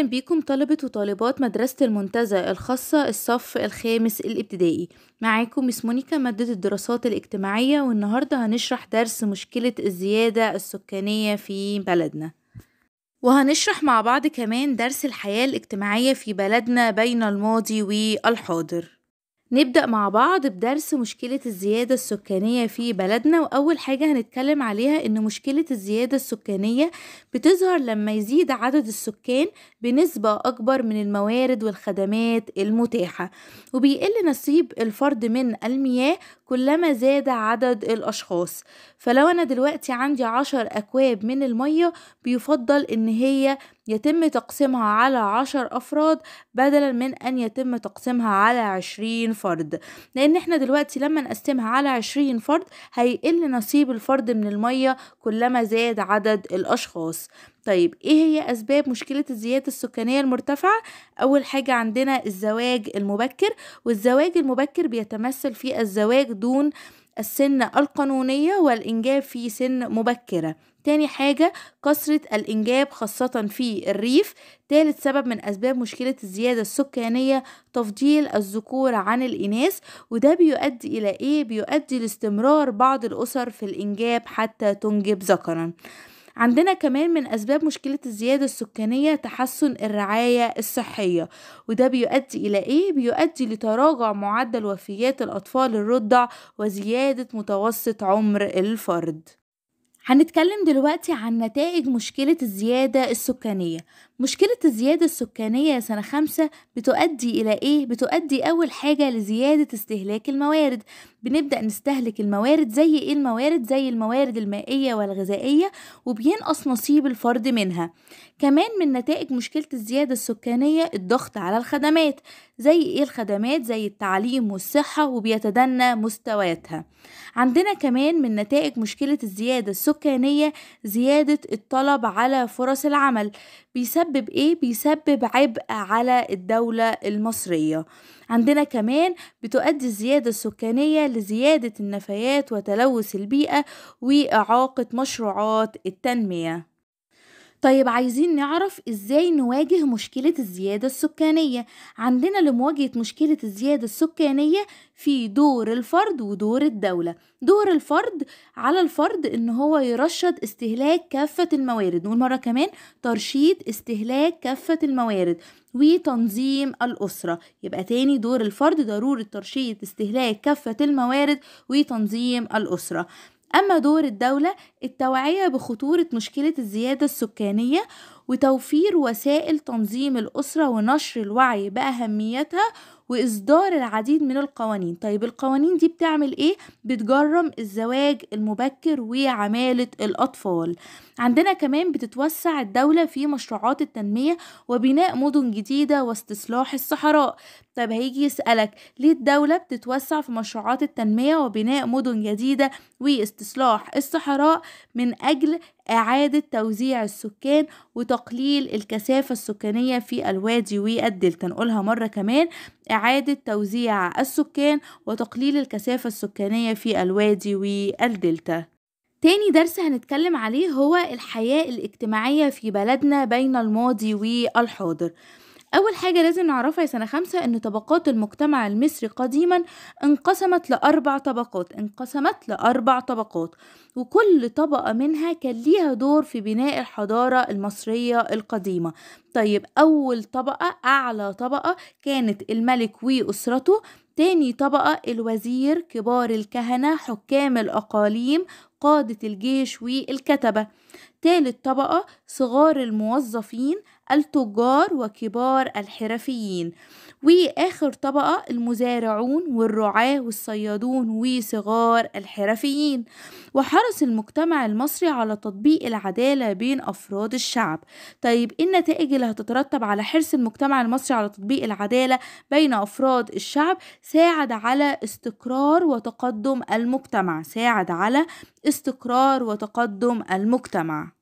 أهلا بيكم طلبة وطالبات مدرسة المنتزه الخاصة الصف الخامس الابتدائي معاكم مس مونيكا مادة الدراسات الاجتماعية والنهاردة هنشرح درس مشكلة الزيادة السكانية في بلدنا وهنشرح مع بعض كمان درس الحياة الاجتماعية في بلدنا بين الماضي والحاضر نبدأ مع بعض بدرس مشكلة الزيادة السكانية في بلدنا وأول حاجة هنتكلم عليها إن مشكلة الزيادة السكانية بتظهر لما يزيد عدد السكان بنسبة أكبر من الموارد والخدمات المتاحة وبيقل نصيب الفرد من المياه كلما زاد عدد الأشخاص فلو أنا دلوقتي عندي عشر أكواب من المية بيفضل إن هي يتم تقسيمها على عشر أفراد بدلا من أن يتم تقسيمها على عشرين فرد لأن احنا دلوقتي لما نقسمها على عشرين فرد هيقل نصيب الفرد من المية كلما زاد عدد الأشخاص طيب ايه هي اسباب مشكله الزياده السكانيه المرتفعه اول حاجه عندنا الزواج المبكر والزواج المبكر بيتمثل في الزواج دون آه السن القانونية والإنجاب في سن مبكرة تاني حاجة كثرة الإنجاب خاصة في الريف تالت سبب من أسباب مشكلة الزيادة السكانية تفضيل الذكور عن الإناث وده بيؤدي إلى إيه؟ بيؤدي لاستمرار بعض الأسر في الإنجاب حتى تنجب ذكرا عندنا كمان من أسباب مشكلة الزيادة السكانية تحسن الرعاية الصحية وده بيؤدي إلى إيه؟ بيؤدي لتراجع معدل وفيات الأطفال الرضع وزيادة متوسط عمر الفرد هنتكلم دلوقتي عن نتائج مشكلة الزيادة السكانية مشكلة الزيادة السكانية سنة خمسة بتؤدي إلى إيه؟ بتؤدي أول حاجة لزيادة استهلاك الموارد بنبدأ نستهلك الموارد زي إيه الموارد؟ زي الموارد المائية والغذائية وبينقص نصيب الفرد منها كمان من نتائج مشكلة الزيادة السكانية الضغط على الخدمات زي إيه الخدمات؟ زي التعليم والصحة وبيتدنى مستوياتها عندنا كمان من نتائج مشكلة الزيادة السكانية السكانية زيادة الطلب على فرص العمل بيسبب ايه؟ بيسبب عبء على الدولة المصرية عندنا كمان بتؤدي الزيادة السكانية لزيادة النفايات وتلوث البيئة وإعاقة مشروعات التنمية طيب عايزين نعرف ازاي نواجه مشكلة الزيادة السكانية عندنا لمواجهة مشكلة الزيادة السكانية في دور الفرد ودور الدولة دور الفرد على الفرد ان هو يرشد استهلاك كافة الموارد نقول مرة كمان ترشيد استهلاك كافة الموارد وتنظيم الأسرة يبقى تاني دور الفرد ضرورة ترشيد استهلاك كافة الموارد وتنظيم الأسرة أما دور الدولة التوعية بخطورة مشكلة الزيادة السكانية وتوفير وسائل تنظيم الأسرة ونشر الوعي بأهميتها وإصدار العديد من القوانين طيب القوانين دي بتعمل إيه؟ بتجرم الزواج المبكر وعمالة الأطفال عندنا كمان بتتوسع الدولة في مشروعات التنمية وبناء مدن جديدة واستصلاح الصحراء طيب هيجي يسألك ليه الدولة بتتوسع في مشروعات التنمية وبناء مدن جديدة واستصلاح الصحراء من أجل إعادة توزيع السكان وتقليل الكثافة السكانية في الوادي والدلتا نقولها مرة كمان إعادة توزيع السكان وتقليل الكثافة السكانية في الوادي والدلتا تاني درس هنتكلم عليه هو الحياة الاجتماعية في بلدنا بين الماضي والحاضر أول حاجة لازم نعرفها يا سنة خمسة إن طبقات المجتمع المصري قديما انقسمت لأربع طبقات انقسمت لأربع طبقات وكل طبقة منها كان ليها دور في بناء الحضارة المصرية القديمة طيب أول طبقة أعلى طبقة كانت الملك وأسرته تاني طبقة الوزير كبار الكهنة حكام الأقاليم قادة الجيش والكتبة تالت طبقة صغار الموظفين التجار وكبار الحرفيين وآخر طبقة المزارعون والرعاة والصيادون وصغار الحرفيين وحرص المجتمع المصري على تطبيق العدالة بين أفراد الشعب طيب إيه النتائج اللي هتترتب على حرص المجتمع المصري على تطبيق العدالة بين أفراد الشعب ساعد على استقرار وتقدم المجتمع ساعد على استقرار وتقدم المجتمع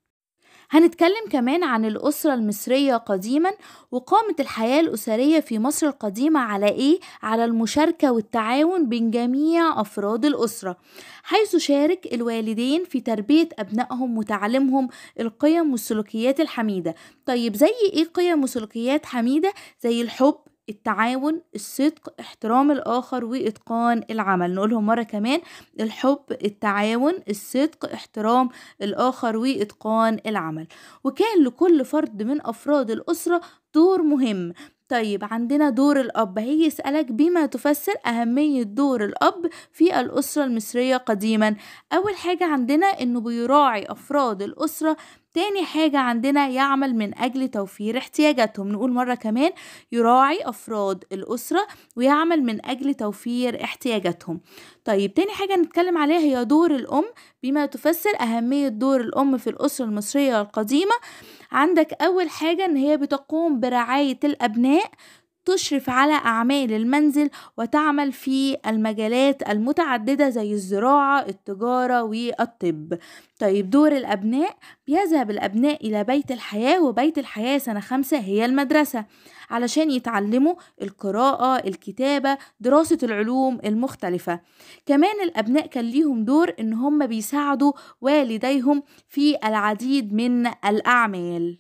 هنتكلم كمان عن الأسرة المصرية قديما وقامت الحياة الأسرية في مصر القديمة على إيه؟ على المشاركة والتعاون بين جميع أفراد الأسرة حيث شارك الوالدين في تربية أبنائهم وتعليمهم القيم والسلوكيات الحميدة طيب زي إيه قيم وسلوكيات حميدة؟ زي الحب التعاون الصدق احترام الآخر وإتقان العمل نقولهم مرة كمان الحب التعاون الصدق احترام الآخر وإتقان العمل وكان لكل فرد من أفراد الأسرة دور مهم طيب عندنا دور الأب هي يسألك بما تفسر أهمية دور الأب في الأسرة المصرية قديما أول حاجة عندنا إنه بيراعي أفراد الأسرة تاني حاجة عندنا يعمل من أجل توفير احتياجاتهم نقول مرة كمان يراعي أفراد الأسرة ويعمل من أجل توفير احتياجاتهم طيب تاني حاجة نتكلم عليها هي دور الأم بما تفسر أهمية دور الأم في الأسرة المصرية القديمة عندك أول حاجة إن هي بتقوم برعاية الأبناء تشرف على أعمال المنزل وتعمل في المجالات المتعددة زي الزراعة التجارة والطب طيب دور الأبناء بيذهب الأبناء إلى بيت الحياة وبيت الحياة سنة خمسة هي المدرسة علشان يتعلموا القراءة الكتابة دراسة العلوم المختلفة كمان الأبناء كان ليهم دور إن هم بيساعدوا والديهم في العديد من الأعمال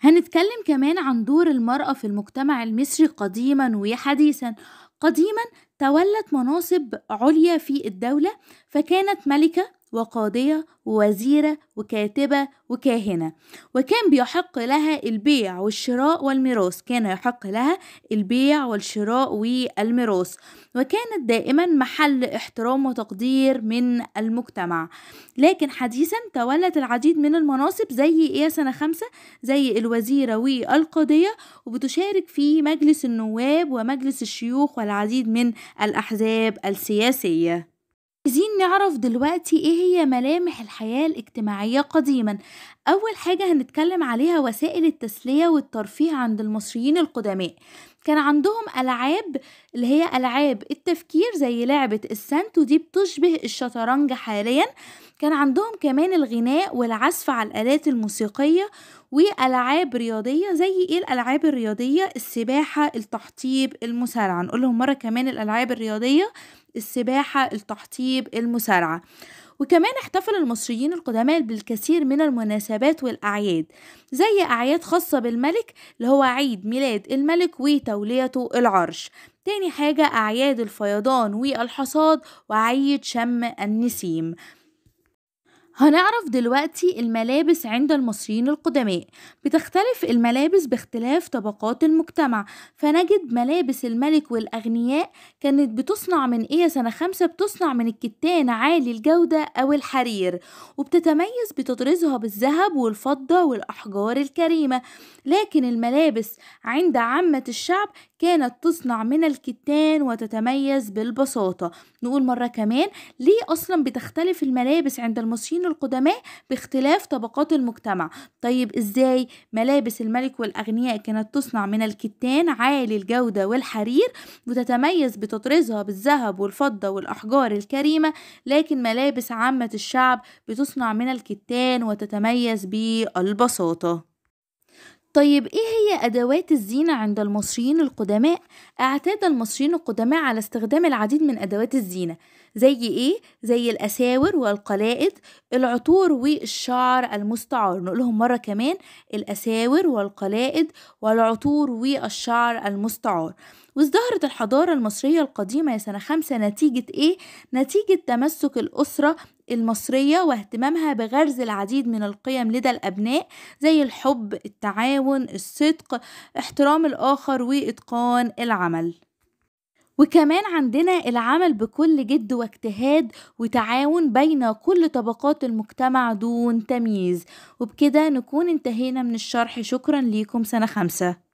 هنتكلم كمان عن دور المرأة في المجتمع المصري قديما وحديثا قديما تولت مناصب عليا في الدولة فكانت ملكة وقاضية ووزيرة وكاتبة وكاهنة وكان بيحق لها البيع والشراء والميراث كان يحق لها البيع والشراء والميراث وكانت دائما محل احترام وتقدير من المجتمع لكن حديثا تولت العديد من المناصب زي ايه سنة خمسة زي الوزيرة والقاضية وبتشارك في مجلس النواب ومجلس الشيوخ والعديد من الأحزاب السياسية عايزين نعرف دلوقتي إيه هي ملامح الحياة الاجتماعية قديمًا، أول حاجة هنتكلم عليها وسائل التسلية والترفيه عند المصريين القدماء، كان عندهم ألعاب اللي هي ألعاب التفكير زي لعبة السنت ودي بتشبه الشطرنج حاليًا، كان عندهم كمان الغناء والعزف على الآلات الموسيقية، وألعاب رياضية زي إيه الألعاب الرياضية السباحة، التحطيب، المسارعة نقولهم مرة كمان الألعاب الرياضية السباحة التحطيب المسارعة وكمان احتفل المصريين القدماء بالكثير من المناسبات والأعياد زي أعياد خاصة بالملك اللي هو عيد ميلاد الملك وتوليته العرش تاني حاجة أعياد الفيضان والحصاد وعيد شم النسيم هنعرف دلوقتي الملابس عند المصريين القدماء بتختلف الملابس باختلاف طبقات المجتمع فنجد ملابس الملك والأغنياء كانت بتصنع من إيه سنة خمسة بتصنع من الكتان عالي الجودة أو الحرير وبتتميز بتطريزها بالذهب والفضة والأحجار الكريمة لكن الملابس عند عامة الشعب كانت تصنع من الكتان وتتميز بالبساطة نقول مرة كمان ليه أصلا بتختلف الملابس عند المصريين القدماء باختلاف طبقات المجتمع طيب إزاي ملابس الملك والأغنياء كانت تصنع من الكتان عالي الجودة والحرير وتتميز بتطرزها بالذهب والفضة والأحجار الكريمة لكن ملابس عامة الشعب بتصنع من الكتان وتتميز بالبساطة طيب إيه هي أدوات الزينة عند المصريين القدماء؟ اعتاد المصريين القدماء على استخدام العديد من أدوات الزينة زي ايه زي الاساور والقلائد العطور والشعر المستعار نقولهم مره كمان الاساور والقلائد والعطور والشعر المستعار وازدهرت الحضارة المصرية القديمة سنة خمسة نتيجة إيه؟ نتيجة تمسك الأسرة المصرية واهتمامها بغرز العديد من القيم لدى الأبناء زي الحب، التعاون، الصدق، احترام الآخر وإتقان العمل وكمان عندنا العمل بكل جد واجتهاد وتعاون بين كل طبقات المجتمع دون تمييز وبكده نكون انتهينا من الشرح شكرا ليكم سنة خمسة